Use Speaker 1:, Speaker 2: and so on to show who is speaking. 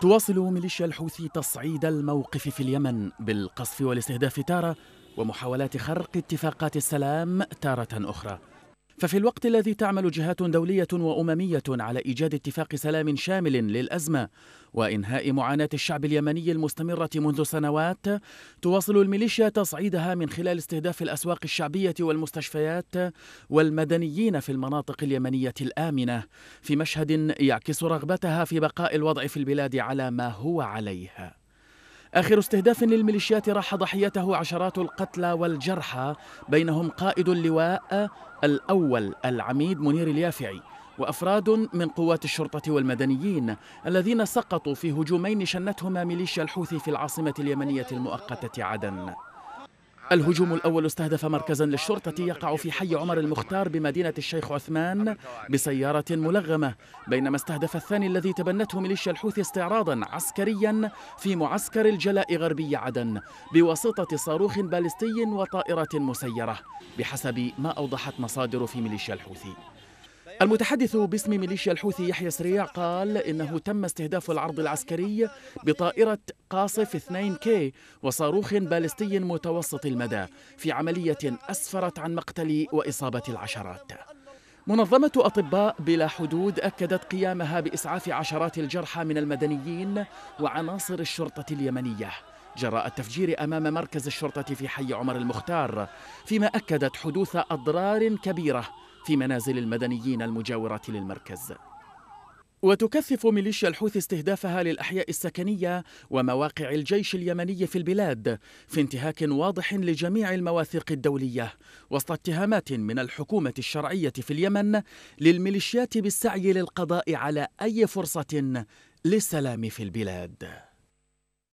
Speaker 1: تواصل ميليشيا الحوثي تصعيد الموقف في اليمن بالقصف والاستهداف تاره ومحاولات خرق اتفاقات السلام تاره اخرى ففي الوقت الذي تعمل جهات دولية وأممية على إيجاد اتفاق سلام شامل للأزمة وإنهاء معاناة الشعب اليمني المستمرة منذ سنوات تواصل الميليشيا تصعيدها من خلال استهداف الأسواق الشعبية والمستشفيات والمدنيين في المناطق اليمنية الآمنة في مشهد يعكس رغبتها في بقاء الوضع في البلاد على ما هو عليه آخر استهداف للميليشيات راح ضحيته عشرات القتلى والجرحى بينهم قائد اللواء الأول العميد منير اليافعي وافراد من قوات الشرطه والمدنيين الذين سقطوا في هجومين شنتهما ميليشيا الحوثي في العاصمه اليمنيه المؤقته عدن الهجوم الأول استهدف مركزا للشرطة يقع في حي عمر المختار بمدينة الشيخ عثمان بسيارة ملغمة بينما استهدف الثاني الذي تبنته ميليشيا الحوثي استعراضا عسكريا في معسكر الجلاء غربي عدن بواسطة صاروخ باليستي وطائرة مسيرة بحسب ما أوضحت مصادر في ميليشيا الحوثي المتحدث باسم ميليشيا الحوثي يحيى سريع قال إنه تم استهداف العرض العسكري بطائرة قاصف 2 كي وصاروخ بالستي متوسط المدى في عملية أسفرت عن مقتل وإصابة العشرات منظمة أطباء بلا حدود أكدت قيامها بإسعاف عشرات الجرحى من المدنيين وعناصر الشرطة اليمنية جراء التفجير امام مركز الشرطه في حي عمر المختار فيما اكدت حدوث اضرار كبيره في منازل المدنيين المجاورة للمركز وتكثف ميليشيا الحوثي استهدافها للأحياء السكنية ومواقع الجيش اليمني في البلاد في انتهاك واضح لجميع المواثيق الدولية وسط اتهامات من الحكومة الشرعية في اليمن للميليشيات بالسعي للقضاء على أي فرصة للسلام في البلاد